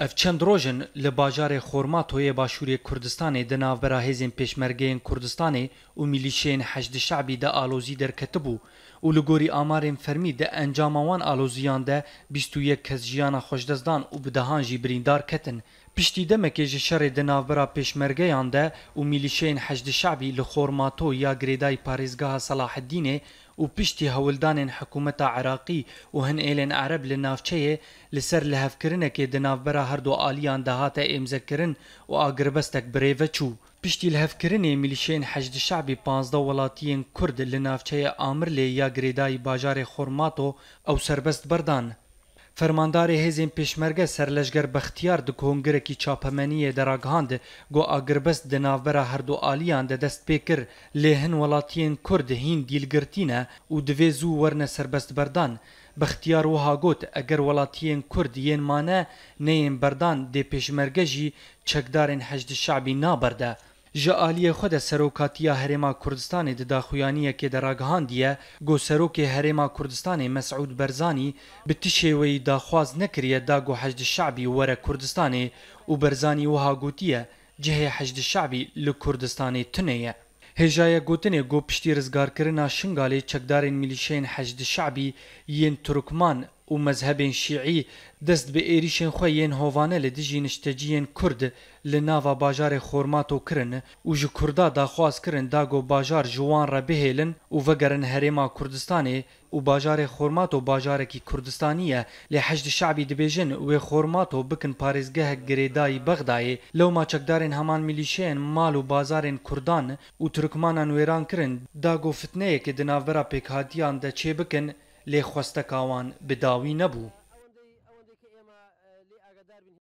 Ev çend rojin li bajarê Xormatoyê Başûrê Kurdistanê di navbera hêzên pêşmergeyên Kurdistanê û milîşeyên Heşdî Şeibî de alozî derketibû û li gorî amarên fermî de encama wan aloziyan de bîst û yek kes jiyana xweşdezdan û bi dehan jî birîndar ketin Piştî demekê ji şerê di navbera pêşmergeyan de û milîşeyên Hecd Şe'bî li Xormato ya Grêdayî Parêzgeha Selahedînê û piştî hewildanên hikûmeta Iraqî û hin êlên Ereb li navçeyê li ser lihevkirinekê di navbera her du aliyan de hate êmzekirin û agirbestek birêve çû. Piştî lihevkirinê milîşeyên Hecd Şe'bî 15 welatiyên Kurd li navçeyê Amirlê ya Grêdayî Bajarê Xormato ew serbest berdan. Fermandarê hêzên pêşmerge serleşger Bextiyar di kongrekî çapemeniyê de ragihand got a girbest di navbera herdu aliyan de dest pê kir lê hin welatiyên Kurd hîn dîlgirtîne û divê zû werne serbestberdan. Bextiyar wiha got eger welatiyên Kurd yên mane neyên berdan dê pêşmerge jî çekdarên hejdî şeibî naberde. جالی خود سروکاتیا هرما کوردستان د داخویانی کې دراګهاندیه ګو سروک هرما کوردستان مسعود برزانی به تشه وی د خواز نکریه دا ګو حشد شعبي وره کوردستان او برزانی وها ګوتیه جهه حشد شعبي له کوردستان تنه هجای گوتنه گو پشتی رزگار کرنا شنگالی چکدارین ملیشین حشد شعبی یین ترکمان û mezhebên şîî dest bi êrişên xwe yên hovane li dijî nişteciyên Kurd li nava bajarê xormato kirin û ji Kurda daxwaz kirin dago bajar ji wan re bihêlin û vegerin herêma Kurdistanê û bajarê xormato bajarekî Kurdistanî ye lê heşd şeibî dibêjin wê xormato bikin parêzgehek girêdayî Bexdayê lewma çekdarên heman milîşeyên mal û bazarên Kurdan û Türkmanan wêran kirin dago fitneyekê di navbera pêkhatiyan de çê bikin لێخواستە کاوان بداوی نەبوو